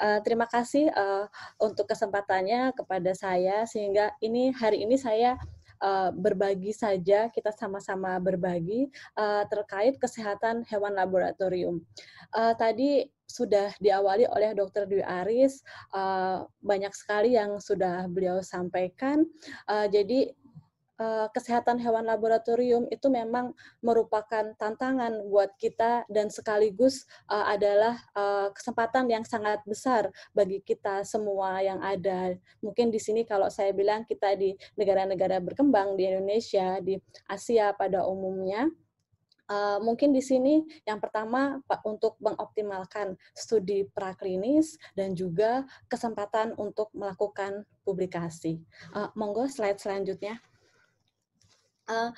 Eh, terima kasih uh, untuk kesempatannya kepada saya sehingga ini hari ini saya uh, berbagi saja, kita sama-sama berbagi uh, terkait kesehatan hewan laboratorium. Uh, tadi sudah diawali oleh Dr. Dwi Aris, uh, banyak sekali yang sudah beliau sampaikan. Uh, jadi Eh, kesehatan hewan laboratorium itu memang merupakan tantangan buat kita dan sekaligus eh, adalah eh, kesempatan yang sangat besar bagi kita semua yang ada. Mungkin di sini kalau saya bilang kita di negara-negara berkembang di Indonesia, di Asia pada umumnya Uh, mungkin di sini yang pertama Pak untuk mengoptimalkan studi praklinis dan juga kesempatan untuk melakukan publikasi. Uh, monggo slide selanjutnya uh,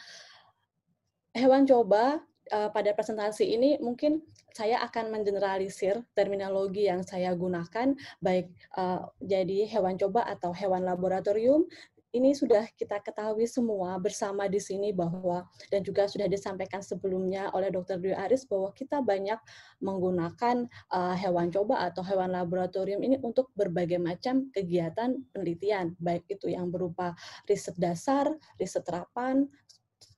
hewan coba uh, pada presentasi ini mungkin saya akan mengeneralisir terminologi yang saya gunakan baik uh, jadi hewan coba atau hewan laboratorium ini sudah kita ketahui semua bersama di sini bahwa dan juga sudah disampaikan sebelumnya oleh Dr. Dwi Aris bahwa kita banyak menggunakan uh, hewan coba atau hewan laboratorium ini untuk berbagai macam kegiatan penelitian baik itu yang berupa riset dasar, riset terapan,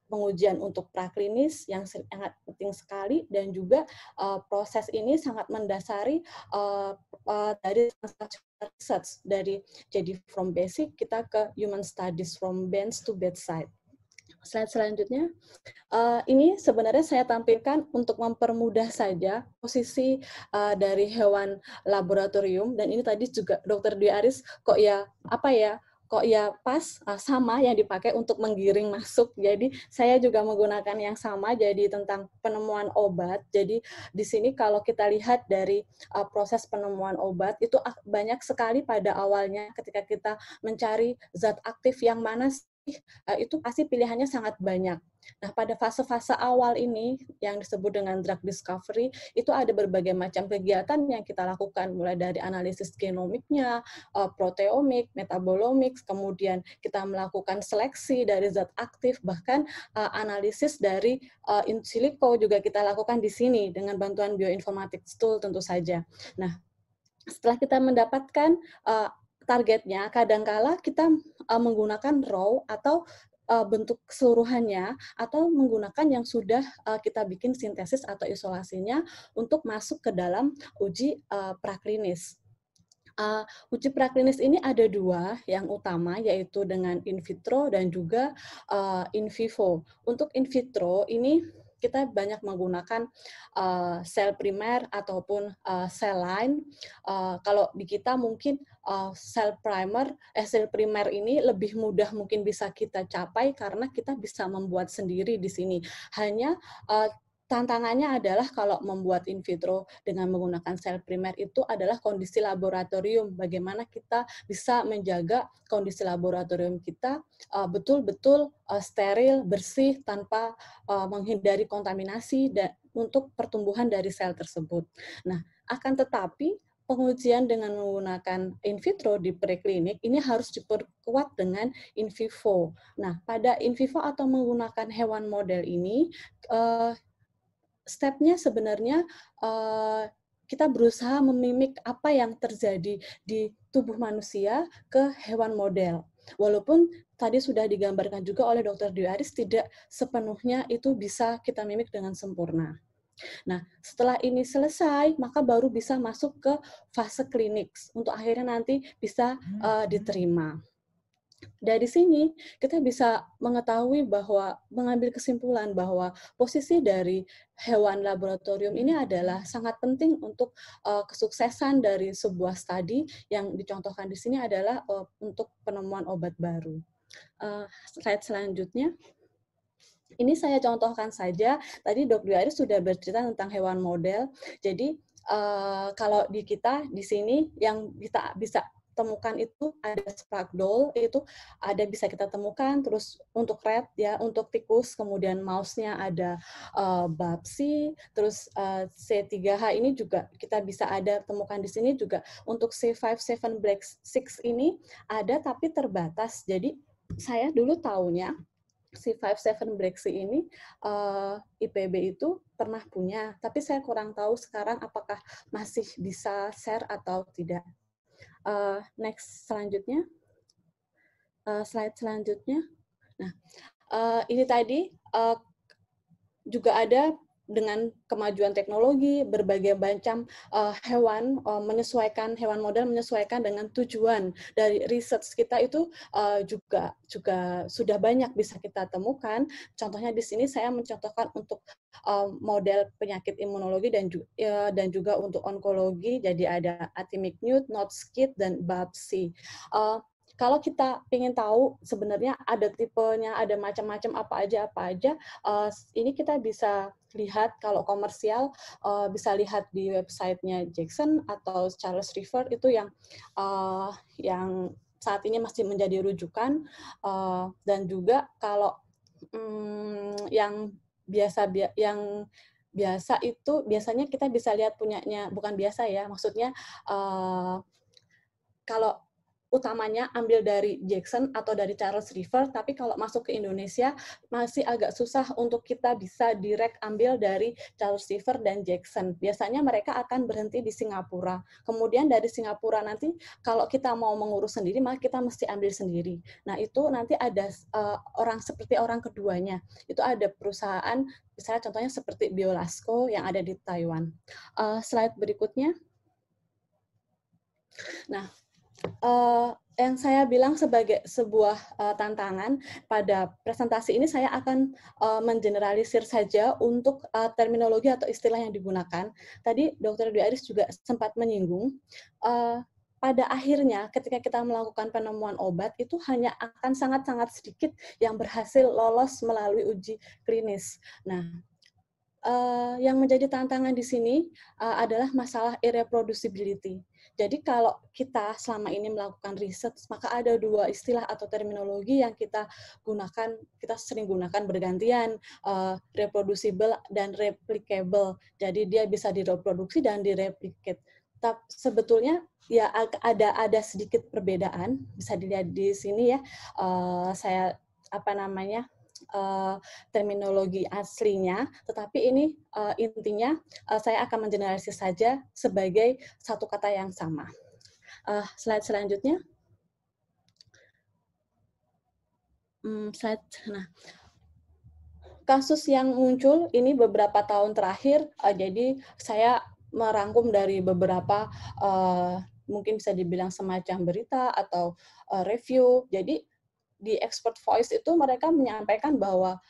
pengujian untuk praklinis yang sangat penting sekali dan juga uh, proses ini sangat mendasari uh, uh, dari research dari jadi from basic kita ke human studies from bench to bedside. Slide selanjutnya, uh, ini sebenarnya saya tampilkan untuk mempermudah saja posisi uh, dari hewan laboratorium dan ini tadi juga Dokter Dwi Aris kok ya apa ya kok ya pas ah, sama yang dipakai untuk menggiring masuk. Jadi saya juga menggunakan yang sama jadi tentang penemuan obat. Jadi di sini kalau kita lihat dari ah, proses penemuan obat itu ah, banyak sekali pada awalnya ketika kita mencari zat aktif yang mana Eh, itu pasti pilihannya sangat banyak. Nah, pada fase-fase awal ini yang disebut dengan drug discovery, itu ada berbagai macam kegiatan yang kita lakukan, mulai dari analisis genomiknya, eh, proteomik, metabolomik, kemudian kita melakukan seleksi dari zat aktif, bahkan eh, analisis dari in silico juga kita lakukan di sini dengan bantuan bioinformatics tool tentu saja. Nah, setelah kita mendapatkan targetnya kadangkala kita uh, menggunakan raw atau uh, bentuk keseluruhannya atau menggunakan yang sudah uh, kita bikin sintesis atau isolasinya untuk masuk ke dalam uji uh, praklinis. Uh, uji praklinis ini ada dua yang utama yaitu dengan in vitro dan juga uh, in vivo. Untuk in vitro ini kita banyak menggunakan uh, sel primer ataupun uh, sel lain Uh, kalau di kita mungkin uh, sel primer, eh, sel primer ini lebih mudah mungkin bisa kita capai karena kita bisa membuat sendiri di sini. Hanya uh, tantangannya adalah kalau membuat in vitro dengan menggunakan sel primer itu adalah kondisi laboratorium. Bagaimana kita bisa menjaga kondisi laboratorium kita eh, betul-betul eh, steril, bersih, tanpa eh, menghindari kontaminasi dan untuk pertumbuhan dari sel tersebut. Nah, akan tetapi pengujian dengan menggunakan in vitro di preklinik ini harus diperkuat dengan in vivo. Nah, pada in vivo atau menggunakan hewan model ini, stepnya sebenarnya uh, kita berusaha memimik apa yang terjadi di tubuh manusia ke hewan model. Walaupun tadi sudah digambarkan juga oleh Dr. Aris tidak sepenuhnya itu bisa kita mimik dengan sempurna. Nah, setelah ini selesai, maka baru bisa masuk ke fase klinik untuk akhirnya nanti bisa uh, diterima dari sini kita bisa mengetahui bahwa mengambil kesimpulan bahwa posisi dari hewan laboratorium ini adalah sangat penting untuk uh, kesuksesan dari sebuah studi yang dicontohkan di sini adalah uh, untuk penemuan obat baru. Uh, slide selanjutnya. Ini saya contohkan saja, tadi Dok Dwi sudah bercerita tentang hewan model. Jadi Uh, kalau di kita di sini yang kita bisa temukan itu ada spragdol itu ada bisa kita temukan terus untuk red ya untuk tikus kemudian mouse-nya ada uh, babsi terus uh, eh, C3H ini juga kita bisa ada temukan di sini juga untuk C5 7 black 6 ini ada tapi terbatas jadi saya dulu taunya c 57 6 ini uh, eh, IPB itu pernah punya, tapi saya kurang tahu sekarang apakah masih bisa share atau tidak uh, next selanjutnya, uh, slide selanjutnya. Nah, uh, ini tadi uh, juga ada dengan kemajuan teknologi, berbagai macam uh, hewan uh, menyesuaikan hewan model menyesuaikan dengan tujuan dari riset kita itu uh, juga juga sudah banyak bisa kita temukan. Contohnya di sini saya mencontohkan untuk uh, model penyakit imunologi dan juga, uh, dan juga untuk onkologi. Jadi ada atimic newt, skid dan babsi Uh, kalau kita ingin tahu sebenarnya ada tipenya, ada macam-macam apa aja apa aja, uh, ini kita bisa lihat kalau komersial uh, bisa lihat di websitenya Jackson atau Charles River itu yang uh, yang saat ini masih menjadi rujukan uh, dan juga kalau um, yang biasa bi yang biasa itu biasanya kita bisa lihat punyanya bukan biasa ya maksudnya uh, kalau utamanya ambil dari Jackson atau dari Charles River, tapi kalau masuk ke Indonesia masih agak susah untuk kita bisa direct ambil dari Charles River dan Jackson. Biasanya mereka akan berhenti di Singapura. Kemudian dari Singapura nanti kalau kita mau mengurus sendiri, maka kita mesti ambil sendiri. Nah itu nanti ada uh, orang seperti orang keduanya. Itu ada perusahaan, misalnya contohnya seperti Biolasco yang ada di Taiwan. Uh, slide berikutnya. Nah, uh, yang saya bilang sebagai sebuah uh, tantangan pada presentasi ini saya akan uh, mengeneralisir saja untuk uh, terminologi atau istilah yang digunakan. Tadi Dr. Dwi Aris juga sempat menyinggung uh, pada akhirnya ketika kita melakukan penemuan obat itu hanya akan sangat-sangat sedikit yang berhasil lolos melalui uji klinis. Nah, yang menjadi tantangan di sini adalah masalah irreproducibility. Jadi kalau kita selama ini melakukan riset, maka ada dua istilah atau terminologi yang kita gunakan, kita sering gunakan bergantian, uh, reproducible dan replicable. Jadi dia bisa direproduksi dan direplicate. Tapi sebetulnya ya ada ada sedikit perbedaan, bisa dilihat di sini ya. Uh, saya apa namanya Eh, terminologi aslinya, tetapi ini uh, intinya uh, saya akan mengeneralisir saja sebagai satu kata yang sama. Uh, slide selanjutnya. Hmm, slide, nah, kasus yang muncul ini beberapa tahun terakhir, uh, jadi saya merangkum dari beberapa uh, mungkin bisa dibilang semacam berita atau uh, review. Jadi di expert voice itu mereka menyampaikan bahwa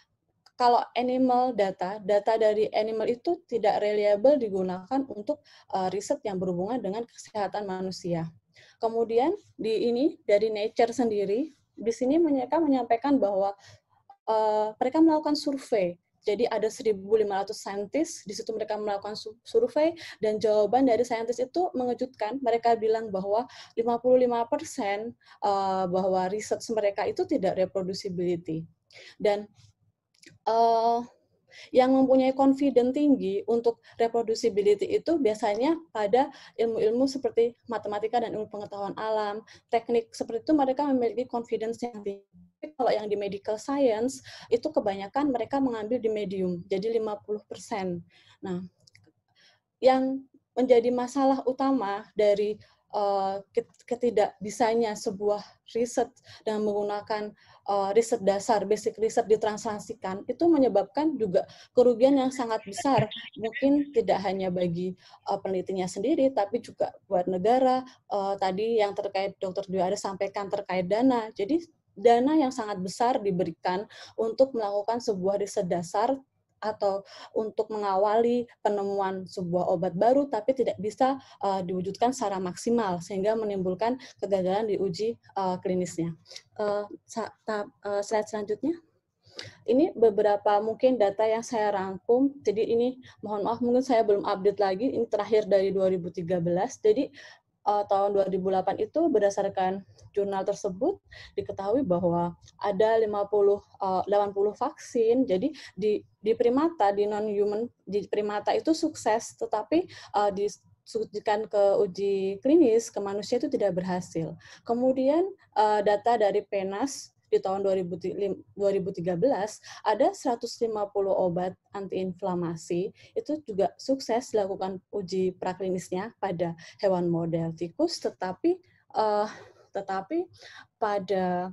kalau animal data, data dari animal itu tidak reliable digunakan untuk uh, riset yang berhubungan dengan kesehatan manusia. Kemudian di ini dari Nature sendiri, di sini mereka menyampaikan bahwa uh, mereka melakukan survei jadi ada 1.500 saintis, di situ mereka melakukan survei, dan jawaban dari saintis itu mengejutkan. Mereka bilang bahwa 55% persen eh, bahwa riset mereka itu tidak reproducibility. Dan eh, yang mempunyai confident tinggi untuk reproducibility itu biasanya pada ilmu-ilmu seperti matematika dan ilmu pengetahuan alam, teknik seperti itu mereka memiliki confidence yang tinggi kalau yang di medical science itu kebanyakan mereka mengambil di medium, jadi 50%. Nah, yang menjadi masalah utama dari uh, ketidakbisanya sebuah riset dan menggunakan uh, riset dasar, basic riset ditranslasikan, itu menyebabkan juga kerugian yang sangat besar. Mungkin tidak hanya bagi uh, penelitinya sendiri, tapi juga buat negara. Uh, tadi yang terkait dokter juga ada sampaikan terkait dana. Jadi dana yang sangat besar diberikan untuk melakukan sebuah riset dasar atau untuk mengawali penemuan sebuah obat baru tapi tidak bisa uh, diwujudkan secara maksimal sehingga menimbulkan kegagalan di uji uh, klinisnya. Uh, uh, slide selanjutnya. Ini beberapa mungkin data yang saya rangkum. Jadi ini mohon maaf mungkin saya belum update lagi. Ini terakhir dari 2013. Jadi uh, tahun 2008 itu berdasarkan jurnal tersebut diketahui bahwa ada 50 uh, 80 vaksin. Jadi di di primata di non human di primata itu sukses tetapi uh, eh, di sujikan ke uji klinis ke manusia itu tidak berhasil. Kemudian uh, data dari PENAS di tahun 2013 ada 150 obat antiinflamasi itu juga sukses dilakukan uji praklinisnya pada hewan model tikus tetapi uh, tetapi pada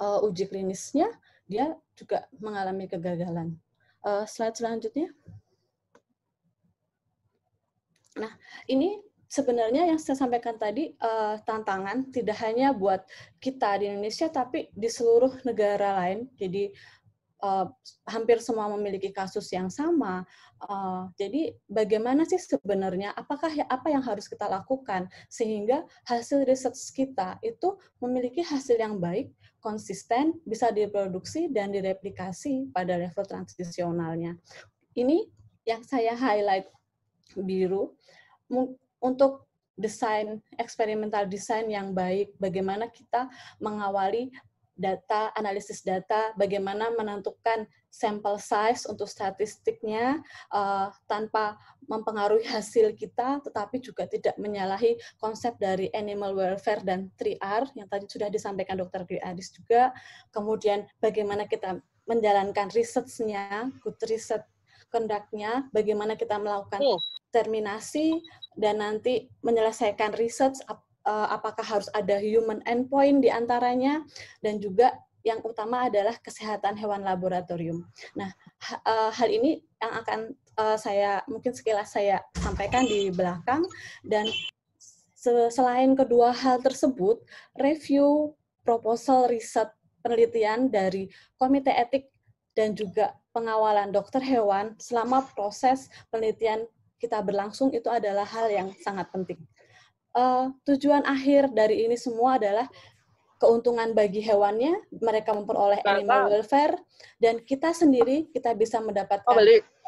uh, uji klinisnya dia juga mengalami kegagalan. Uh, slide selanjutnya. Nah, ini sebenarnya yang saya sampaikan tadi uh, tantangan tidak hanya buat kita di Indonesia tapi di seluruh negara lain. Jadi uh, hampir semua memiliki kasus yang sama. Uh, jadi bagaimana sih sebenarnya apakah ya, apa yang harus kita lakukan sehingga hasil riset kita itu memiliki hasil yang baik, konsisten, bisa diproduksi dan direplikasi pada level transisionalnya. Ini yang saya highlight biru untuk desain eksperimental desain yang baik, bagaimana kita mengawali data, analisis data, bagaimana menentukan sampel size untuk statistiknya uh, tanpa mempengaruhi hasil kita, tetapi juga tidak menyalahi konsep dari animal welfare dan 3R yang tadi sudah disampaikan Dokter Dwi Aris juga. Kemudian bagaimana kita menjalankan risetnya, good research conductnya, bagaimana kita melakukan oh terminasi dan nanti menyelesaikan research ap, eh, apakah harus ada human endpoint di antaranya dan juga yang utama adalah kesehatan hewan laboratorium. Nah, eh, hal ini yang akan eh, saya mungkin sekilas saya sampaikan di belakang dan selain kedua hal tersebut, review proposal riset penelitian dari komite etik dan juga pengawalan dokter hewan selama proses penelitian kita berlangsung itu adalah hal yang sangat penting. Uh, tujuan akhir dari ini semua adalah keuntungan bagi hewannya, mereka memperoleh animal welfare, dan kita sendiri kita bisa mendapatkan oh,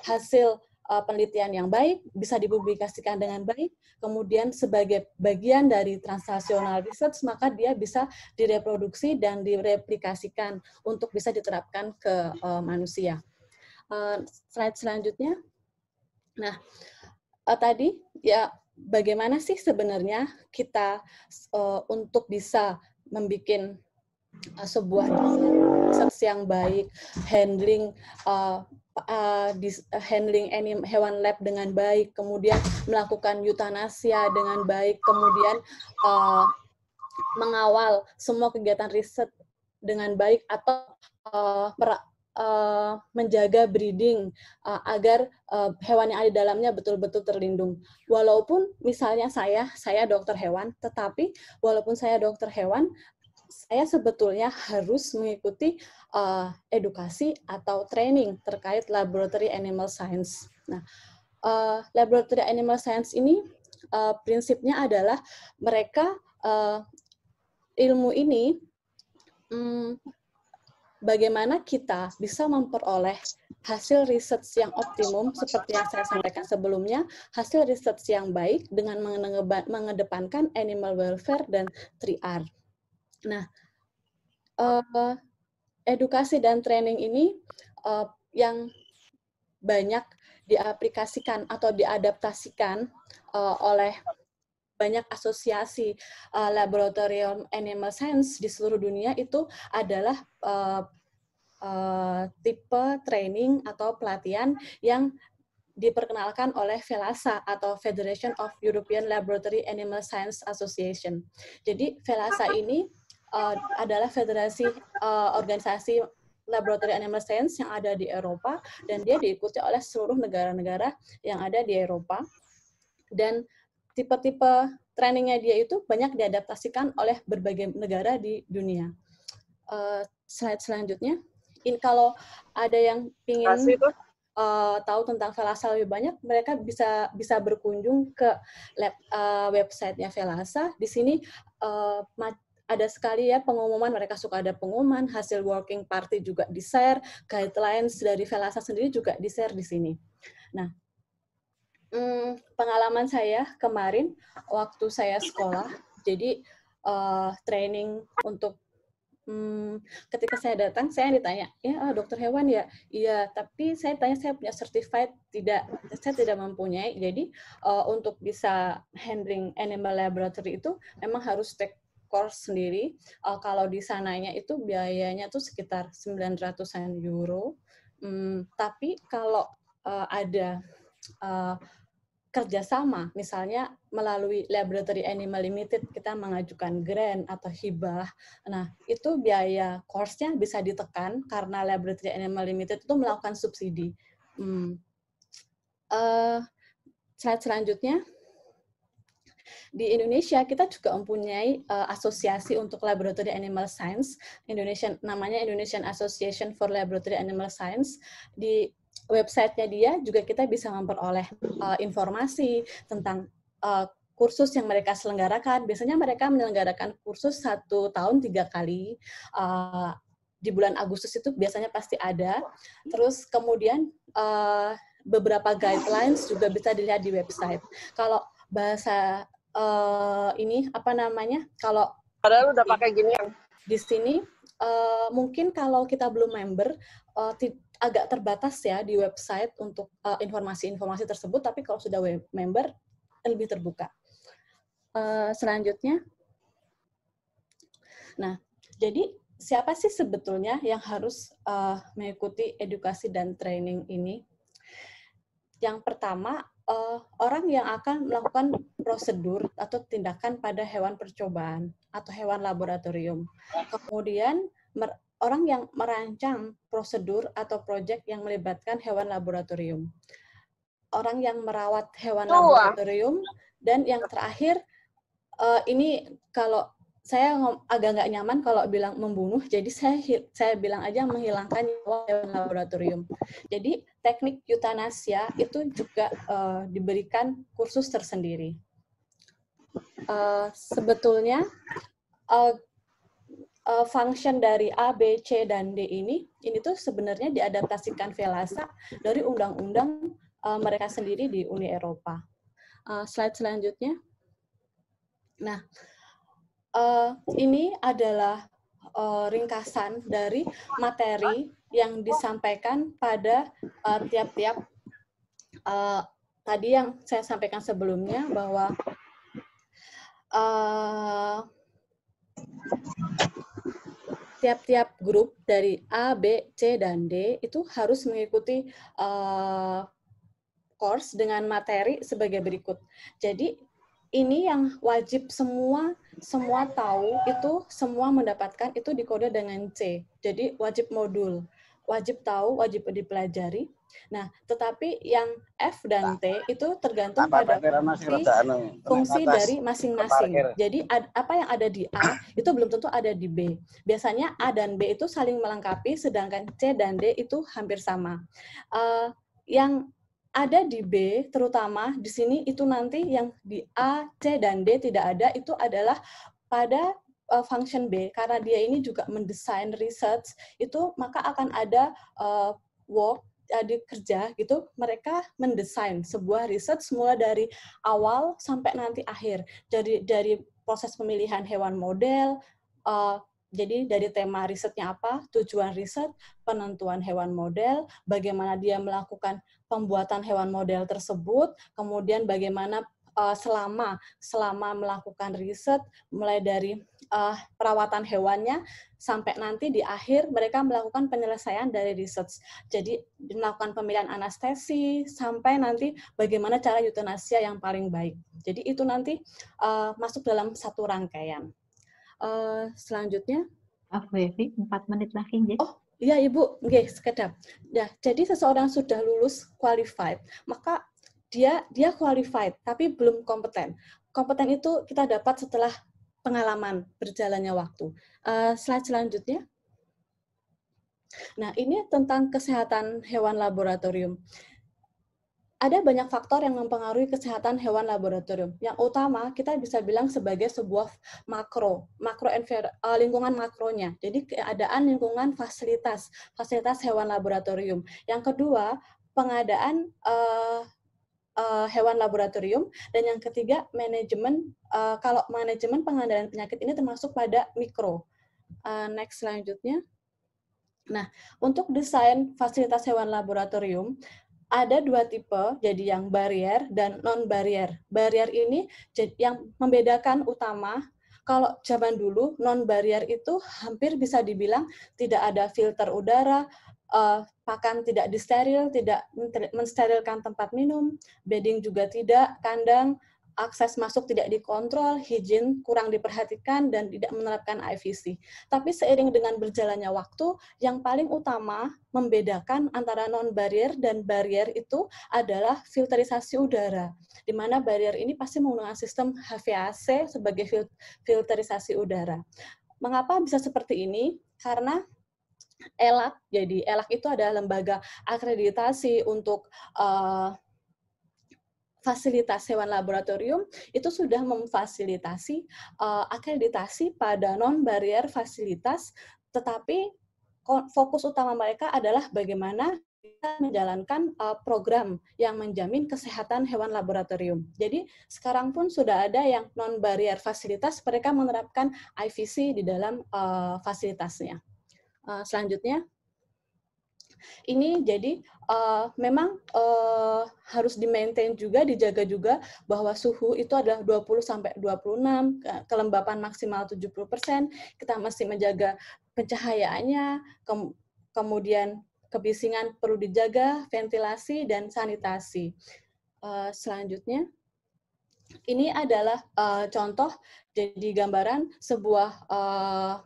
hasil uh, penelitian yang baik, bisa dipublikasikan dengan baik, kemudian sebagai bagian dari transnational research, maka dia bisa direproduksi dan direplikasikan untuk bisa diterapkan ke uh, manusia. Uh, slide selanjutnya. Nah, uh, tadi ya bagaimana sih sebenarnya kita uh, untuk bisa membuat uh, eh, sebuah research yang baik, handling uh, uh, dis, uh, handling anim, hewan lab dengan baik, kemudian melakukan euthanasia dengan baik, kemudian uh, mengawal semua kegiatan riset dengan baik atau uh, uh, menjaga breeding uh, agar uh, hewan yang ada di dalamnya betul-betul terlindung. Walaupun misalnya saya, saya dokter hewan, tetapi walaupun saya dokter hewan, saya sebetulnya harus mengikuti uh, edukasi atau training terkait laboratory animal science. Nah, uh, laboratory animal science ini uh, prinsipnya adalah mereka uh, ilmu ini um, bagaimana kita bisa memperoleh hasil riset yang optimum seperti yang saya sampaikan sebelumnya, hasil riset yang baik dengan mengedepankan animal welfare dan 3R. Nah, eh, edukasi dan training ini eh, yang banyak diaplikasikan atau diadaptasikan eh, oleh banyak asosiasi uh, laboratorium animal science di seluruh dunia itu adalah uh, uh, tipe training atau pelatihan yang diperkenalkan oleh Velasa atau Federation of European Laboratory Animal Science Association. Jadi Velasa ini uh, adalah federasi uh, organisasi laboratorium animal science yang ada di Eropa dan dia diikuti oleh seluruh negara-negara yang ada di Eropa dan tipe-tipe trainingnya dia itu banyak diadaptasikan oleh berbagai negara di dunia. Uh, slide selanjutnya, in kalau ada yang ingin uh, tahu tentang Velasa lebih banyak, mereka bisa bisa berkunjung ke lab, uh, websitenya Velasa. Di sini uh, ada sekali ya pengumuman mereka suka ada pengumuman hasil working party juga di share guidelines dari Velasa sendiri juga di share di sini. Nah Hmm, pengalaman saya kemarin waktu saya sekolah, jadi uh, training untuk hmm, ketika saya datang saya ditanya, ya oh, dokter hewan ya, iya tapi saya tanya saya punya certified tidak, saya tidak mempunyai. Jadi uh, untuk bisa handling animal laboratory itu memang harus take course sendiri. Uh, kalau di sananya itu biayanya tuh sekitar 900-an euro. Hmm, tapi kalau uh, ada uh, kerjasama, misalnya melalui Laboratory Animal Limited kita mengajukan grant atau hibah. Nah, itu biaya course-nya bisa ditekan karena Laboratory Animal Limited itu melakukan subsidi. Hmm. Uh, slide selanjutnya. Di Indonesia kita juga mempunyai uh, asosiasi untuk Laboratory Animal Science, Indonesian namanya Indonesian Association for Laboratory Animal Science. Di websitenya dia juga kita bisa memperoleh uh, informasi tentang uh, kursus yang mereka selenggarakan. Biasanya mereka menyelenggarakan kursus satu tahun tiga kali. Uh, di bulan Agustus itu biasanya pasti ada. Terus kemudian uh, beberapa guidelines juga bisa dilihat di website. Kalau bahasa uh, ini apa namanya? Kalau padahal udah pakai gini di sini uh, mungkin kalau kita belum member uh, agak terbatas ya di website untuk eh, informasi-informasi uh, tersebut, tapi kalau sudah web member lebih terbuka. Uh, selanjutnya, nah jadi siapa sih sebetulnya yang harus uh, mengikuti edukasi dan training ini? Yang pertama uh, orang yang akan melakukan prosedur atau tindakan pada hewan percobaan atau hewan laboratorium, kemudian orang yang merancang prosedur atau proyek yang melibatkan hewan laboratorium, orang yang merawat hewan oh. laboratorium, dan yang terakhir uh, ini kalau saya agak nggak nyaman kalau bilang membunuh, jadi saya saya bilang aja menghilangkan nyawa hewan laboratorium. Jadi teknik euthanasia itu juga uh, diberikan kursus tersendiri. Uh, sebetulnya uh, uh, function dari A, B, C, dan D ini, ini tuh sebenarnya diadaptasikan Velasa dari undang-undang uh, mereka sendiri di Uni Eropa. Uh, slide selanjutnya. Nah, uh, ini adalah uh, ringkasan dari materi yang disampaikan pada tiap-tiap uh, uh, tadi yang saya sampaikan sebelumnya bahwa uh, tiap-tiap grup dari A, B, C, dan D itu harus mengikuti uh, course dengan materi sebagai berikut. Jadi ini yang wajib semua semua tahu itu semua mendapatkan itu dikode dengan C. Jadi wajib modul, wajib tahu, wajib dipelajari Nah, tetapi yang F dan T nah, itu tergantung pada fungsi, anu, fungsi dari masing-masing. Jadi apa yang ada di A itu belum tentu ada di B. Biasanya A dan B itu saling melengkapi, sedangkan C dan D itu hampir sama. Uh, yang ada di B, terutama di sini itu nanti yang di A, C dan D tidak ada itu adalah pada uh, function B karena dia ini juga mendesain research itu maka akan ada uh, work adik kerja gitu mereka mendesain sebuah riset semua dari awal sampai nanti akhir dari dari proses pemilihan hewan model uh, jadi dari tema risetnya apa, tujuan riset, penentuan hewan model, bagaimana dia melakukan pembuatan hewan model tersebut, kemudian bagaimana uh, selama selama melakukan riset mulai dari uh, perawatan hewannya sampai nanti di akhir mereka melakukan penyelesaian dari riset Jadi melakukan pemilihan anestesi sampai nanti bagaimana cara euthanasia yang paling baik. Jadi itu nanti uh, masuk dalam satu rangkaian. Uh, selanjutnya, Aku ya empat menit lagi, ya. Oh, Iya Ibu, oke, sekedar ya jadi seseorang sudah lulus qualified, maka dia dia qualified tapi belum kompeten. Kompeten itu kita dapat setelah pengalaman berjalannya waktu. Uh, slide selanjutnya. Nah, ini tentang kesehatan hewan laboratorium. Ada banyak faktor yang mempengaruhi kesehatan hewan laboratorium. Yang utama kita bisa bilang sebagai sebuah makro, makro enver eh, lingkungan makronya. Jadi keadaan lingkungan fasilitas, fasilitas hewan laboratorium. Yang kedua, pengadaan uh, uh, hewan laboratorium dan yang ketiga manajemen uh, kalau manajemen pengendalian penyakit ini termasuk pada mikro. Uh, next selanjutnya. Nah, untuk desain fasilitas hewan laboratorium ada dua tipe, jadi yang barrier dan non barrier. Barrier ini yang membedakan utama kalau zaman dulu non barrier itu hampir bisa dibilang tidak ada filter udara, uh, pakan tidak disteril, tidak mensterilkan tempat minum, bedding juga tidak, kandang, akses masuk tidak dikontrol, higien kurang diperhatikan, dan tidak menerapkan IVC. Tapi seiring dengan berjalannya waktu, yang paling utama membedakan antara non-barrier dan barrier itu adalah filterisasi udara, di mana barrier ini pasti menggunakan sistem HVAC sebagai filterisasi udara. Mengapa bisa seperti ini? Karena ELAK. Jadi ELAK itu adalah lembaga akreditasi untuk uh, fasilitas hewan laboratorium itu sudah memfasilitasi uh, akreditasi pada non barrier fasilitas tetapi fokus utama mereka adalah bagaimana kita menjalankan uh, program yang menjamin kesehatan hewan laboratorium. Jadi sekarang pun sudah ada yang non barrier fasilitas mereka menerapkan IVC di dalam uh, fasilitasnya. Eh, selanjutnya ini jadi uh, memang uh, harus dimaintain juga dijaga juga bahwa suhu itu adalah 20 26 kelembapan maksimal 70% kita masih menjaga pencahayaannya ke kemudian kebisingan perlu dijaga ventilasi dan sanitasi uh, selanjutnya ini adalah uh, contoh jadi gambaran sebuah uh,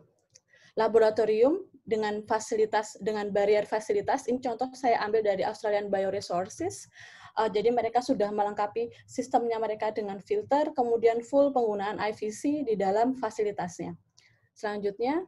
laboratorium dengan fasilitas dengan barrier fasilitas ini contoh saya ambil dari Australian Bioresources uh, jadi mereka sudah melengkapi sistemnya mereka dengan filter kemudian full penggunaan IVC di dalam fasilitasnya selanjutnya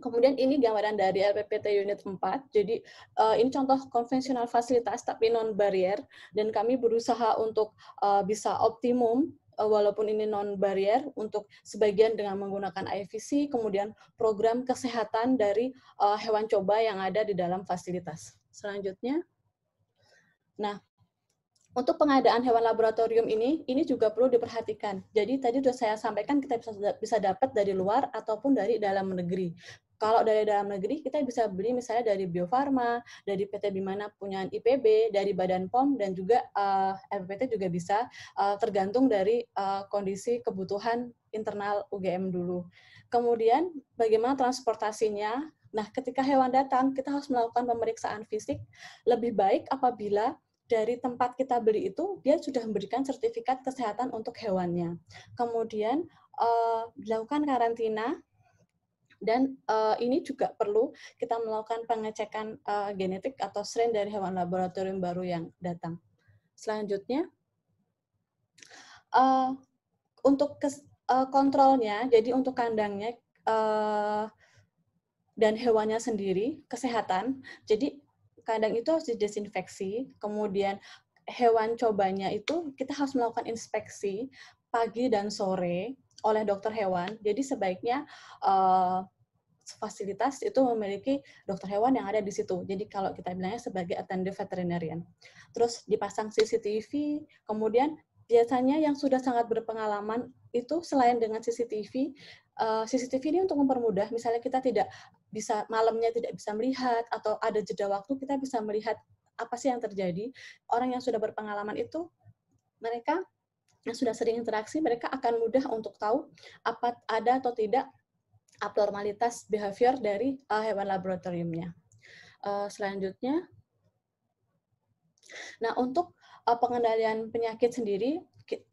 Kemudian ini gambaran dari LPPT unit 4. Jadi eh, ini contoh konvensional fasilitas tapi non barrier dan kami berusaha untuk eh, bisa optimum Eh, walaupun ini non barrier untuk sebagian dengan menggunakan IVC kemudian program kesehatan dari eh, hewan coba yang ada di dalam fasilitas. Selanjutnya nah untuk pengadaan hewan laboratorium ini, ini juga perlu diperhatikan. Jadi tadi sudah saya sampaikan kita bisa, bisa dapat dari luar ataupun dari dalam negeri. Kalau dari dalam negeri, kita bisa beli misalnya dari Bio Farma, dari PT Bimana punya IPB, dari Badan POM, dan juga uh, eh, FPT juga bisa eh, tergantung dari eh, kondisi kebutuhan internal UGM dulu. Kemudian bagaimana transportasinya? Nah, ketika hewan datang, kita harus melakukan pemeriksaan fisik lebih baik apabila dari tempat kita beli itu dia sudah memberikan sertifikat kesehatan untuk hewannya. Kemudian dilakukan karantina dan uh, ini juga perlu kita melakukan pengecekan uh, genetik atau strain dari hewan laboratorium baru yang datang. Selanjutnya, uh, untuk kes, uh, kontrolnya, jadi untuk kandangnya uh, dan hewannya sendiri, kesehatan, jadi kandang itu harus didesinfeksi, kemudian hewan cobanya itu kita harus melakukan inspeksi pagi dan sore oleh dokter hewan. Jadi sebaiknya uh, fasilitas itu memiliki dokter hewan yang ada di situ. Jadi kalau kita bilangnya sebagai attendant veterinarian. Terus dipasang CCTV, kemudian biasanya yang sudah sangat berpengalaman itu selain dengan CCTV, uh, eh, CCTV ini untuk mempermudah, misalnya kita tidak bisa malamnya tidak bisa melihat atau ada jeda waktu kita bisa melihat apa sih yang terjadi. Orang yang sudah berpengalaman itu mereka yang sudah sering interaksi, mereka akan mudah untuk tahu apa ada atau tidak abnormalitas behavior dari uh, hewan laboratoriumnya. Uh, selanjutnya, nah untuk uh, pengendalian penyakit sendiri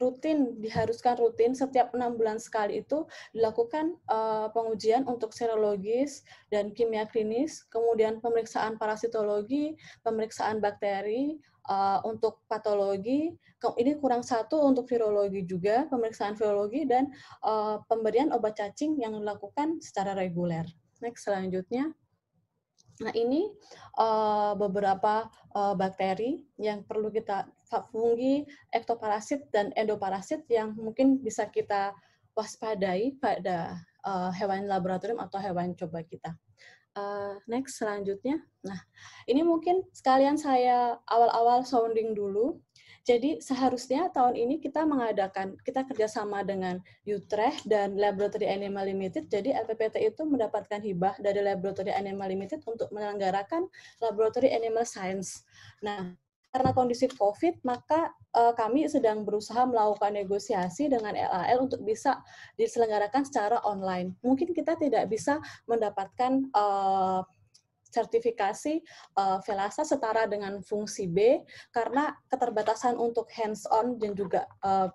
rutin diharuskan rutin setiap enam bulan sekali itu dilakukan uh, pengujian untuk serologis dan kimia klinis, kemudian pemeriksaan parasitologi, pemeriksaan bakteri, Eh, untuk patologi, ini kurang satu untuk virologi juga, pemeriksaan virologi dan uh, pemberian obat cacing yang dilakukan secara reguler. Next selanjutnya. Nah, ini uh, beberapa uh, bakteri yang perlu kita fungi, ektoparasit dan endoparasit yang mungkin bisa kita waspadai pada uh, hewan laboratorium atau hewan coba kita. Eh, next selanjutnya. Nah, ini mungkin sekalian saya awal-awal sounding dulu. Jadi seharusnya tahun ini kita mengadakan, kita kerjasama dengan Utrecht dan Laboratory Animal Limited. Jadi LPPT itu mendapatkan hibah dari Laboratory Animal Limited untuk menyelenggarakan Laboratory Animal Science. Nah, karena kondisi COVID, maka uh, kami sedang berusaha melakukan negosiasi dengan LAL untuk bisa diselenggarakan secara online. Mungkin kita tidak bisa mendapatkan uh, sertifikasi uh, Velasa setara dengan fungsi B karena keterbatasan untuk hands-on dan juga uh,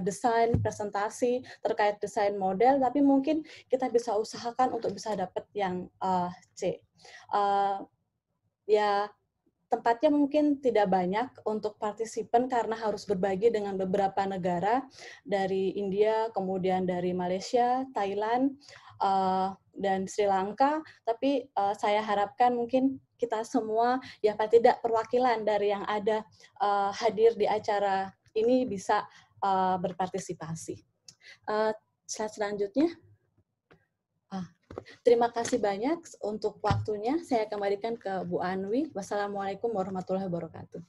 desain presentasi terkait desain model tapi mungkin kita bisa usahakan untuk bisa dapat yang uh, C uh, ya tempatnya mungkin tidak banyak untuk partisipan karena harus berbagi dengan beberapa negara dari India, kemudian dari Malaysia, Thailand, uh, dan Sri Lanka. Tapi uh, saya harapkan mungkin kita semua ya Pak tidak perwakilan dari yang ada uh, hadir di acara ini bisa uh, berpartisipasi. Uh, slide selanjutnya. Terima kasih banyak untuk waktunya. Saya kembalikan ke Bu Anwi. Wassalamualaikum warahmatullahi wabarakatuh.